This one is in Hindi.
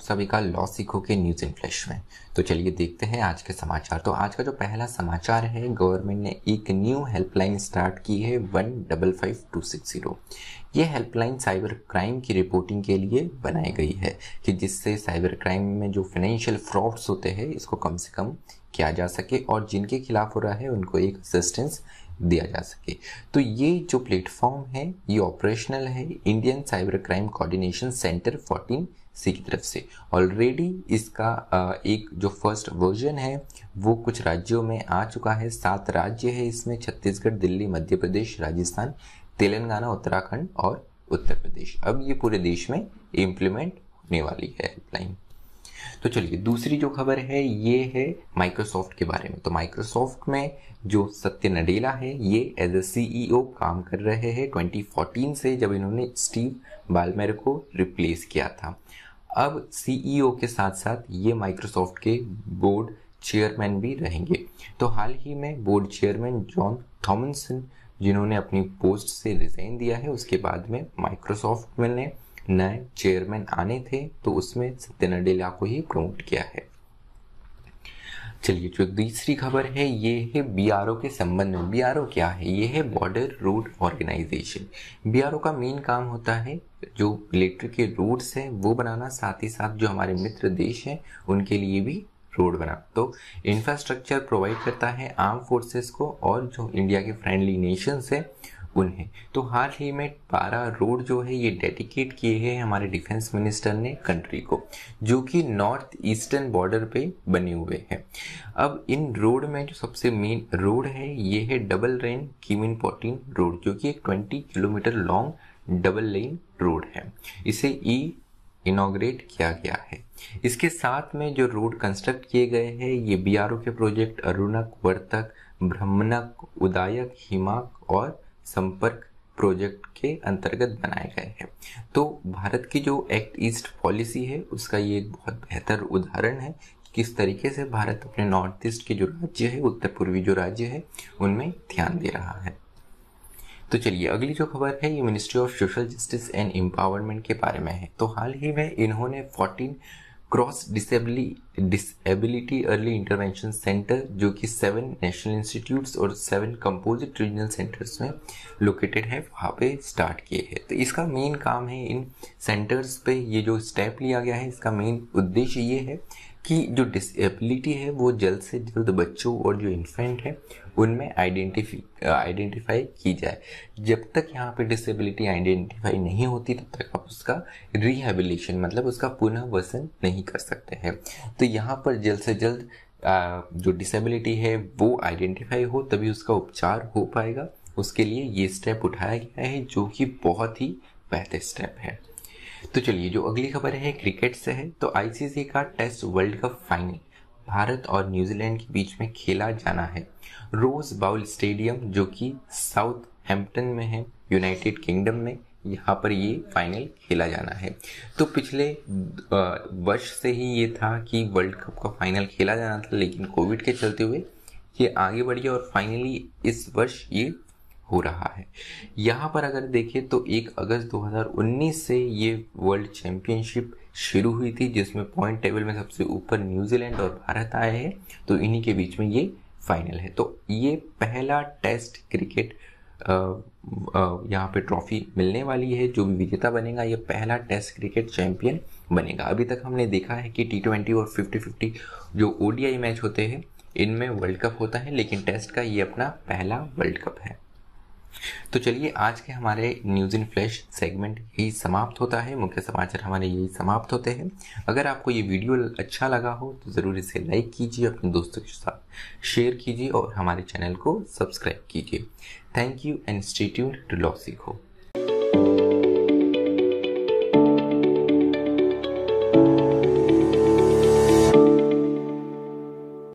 आप सभी का लॉ के न्यूज इन फ्लैश में तो चलिए देखते हैं आज के समाचार तो आज का जो पहला समाचार है गवर्नमेंट ने एक न्यू हेल्पलाइन स्टार्ट की है one double five two six zero ये हेल्पलाइन साइबर क्राइम की रिपोर्टिंग के लिए बनाई गई है कि जिससे साइबर क्राइम में जो फाइनेंशियल फ्रॉड्स होते हैं इसको कम से कम किया जा सके और जिनके खिलाफ हो रहा है उनको एक असिस्टेंस दिया जा सके तो ये जो प्लेटफॉर्म है ये ऑपरेशनल है Indian cyber crime coordination centre 14 C की तरफ से ऑलरेडी इसका एक जो फर्स्ट वर्जन है वो कुछ राज्यों में आ चुका है सात राज्य है इसमें छत्तीसगढ़ दिल्ली मध्य प्रदेश राजस्थान तेलंगाना उत्तराखंड और उत्तर प्रदेश अब ये पूरे देश में इम्प्लीमेंट होने वाली है हेल्पलाइन तो चलिए दूसरी जो खबर है ये है माइक्रोसॉफ्ट के बारे में तो माइक्रोसॉफ्ट में जो सत्य नडेला है ये एज ए सीईओ काम कर रहे हैं 2014 से जब इन्होंने स्टीव बालमेर को रिप्लेस किया था अब सीईओ e के साथ साथ ये माइक्रोसॉफ्ट के बोर्ड चेयरमैन भी रहेंगे तो हाल ही में बोर्ड चेयरमैन जॉन थॉमसन जिन्होंने अपनी पोस्ट से रिजाइन दिया है उसके बाद में माइक्रोसॉफ्ट ने नए चेयरमैन आने थे तो उसमें सत्य नडेला को ही प्रमोट किया है चलिए जो दूसरी खबर है ये है बीआरओ के संबंध में बीआरओ क्या है ये है बॉर्डर रोड ऑर्गेनाइजेशन बीआरओ का मेन काम होता है जो इलेक्ट्रिक के रोड्स हैं वो बनाना साथ ही साथ जो हमारे मित्र देश हैं उनके लिए भी रोड बना तो इंफ्रास्ट्रक्चर प्रोवाइड करता है आर्म फोर्सेस को और जो इंडिया के फ्रेंडली नेशंस हैं उन्हें तो हाल ही में पारा रोड जो है ये डेडिकेट किए हैं हमारे डिफेंस मिनिस्टर ने कंट्री को जो कि नॉर्थ ईस्टर्न बॉर्डर पे बने हुए हैं अब इन रोड में जो सबसे मेन रोड है ये है double lane Kimin Potin road जो कि एक twenty kilometre long double lane road है इसे ई इनोग्रेट किया गया है इसके साथ में जो रोड कंस्ट्रक्ट किए गए हैं ये बीआरओ के प्रोजेक्ट अरुणक वर्तक ब्रह्मनक उदायक हिमाक और संपर्क प्रोजेक्ट के अंतर्गत बनाए गए हैं तो भारत की जो एक्ट ईस्ट पॉलिसी है उसका ये एक बहुत बेहतर उदाहरण है कि किस तरीके से भारत अपने नॉर्थ ईस्ट के जो राज्य है उत्तर पूर्वी जो राज्य है उनमें ध्यान दे रहा है तो चलिए अगली जो खबर है ये ministry of social justice and empowerment के बारे में है तो हाल ही में इन्होंने fourteen 14 cross disable disability early intervention centre जो कि सेवन नेशनल इंस्टीट्यूट्स और सेवन कंपोजिट रीजनल सेंटर्स में लोकेटेड है वहाँ पे स्टार्ट किए हैं तो इसका मेन काम है इन सेंटर्स पे ये जो स्टेप लिया गया है इसका मेन उद्देश्य ये है कि जो डिसेबिलिटी है वो जल्द से जल्द बच्चों और जो इन्फेंट है उनमें आइडेंटिफी आइडेंटिफाई की जाए जब तक यहाँ पे डिसेबिलिटी आइडेंटिफाई नहीं होती तब तक आप उसका रिहेबिलेशन मतलब उसका पुनः वसन नहीं कर सकते हैं तो यहाँ पर जल्द से जल्द जो डिसेबिलिटी है वो आइडेंटिफाई हो तभी उसका उपचार हो पाएगा उसके लिए ये स्टेप उठाया गया है जो कि बहुत ही बेहतर स्टेप है तो चलिए जो अगली खबर है क्रिकेट से है तो आईसीसी का test world cup final Bharat और न्यूजीलैंड के बीच में खेला जाना है रोज बाउल स्टेडियम जो कि साउथ हेम्पटन में है यूनाइटेड किंगडम में यहाँ पर ये फाइनल खेला जाना है तो पिछले वर्ष से ही ये था कि वर्ल्ड कप का फाइनल खेला जाना था लेकिन कोविड के चलते हुए ये आगे गया और फाइनली इस वर्ष ये हो रहा है यहाँ पर अगर देखें तो एक अगस्त 2019 से ये वर्ल्ड चैम्पियनशिप शुरू हुई थी जिसमें पॉइंट टेबल में सबसे ऊपर न्यूजीलैंड और भारत आए हैं तो इन्हीं के बीच में ये फाइनल है तो ये पहला टेस्ट क्रिकेट यहाँ पे ट्रॉफी मिलने वाली है जो भी विजेता बनेगा ये पहला टेस्ट क्रिकेट चैंपियन बनेगा अभी तक हमने देखा है कि टी ट्वेंटी और फिफ्टी फिफ्टी जो ओडीआई मैच होते हैं इनमें वर्ल्ड कप होता है लेकिन टेस्ट का ये अपना पहला वर्ल्ड कप है तो चलिए आज के हमारे न्यूज़ इन फ्लैश सेगमेंट यही समाप्त होता है मुख्य समाचार हमारे यही समाप्त होते हैं अगर आपको ये वीडियो अच्छा लगा हो तो ज़रूर इसे लाइक कीजिए अपने दोस्तों के साथ शेयर कीजिए और हमारे चैनल को सब्सक्राइब कीजिए थैंक यू एंड स्टेट्यूड टू टू सीखो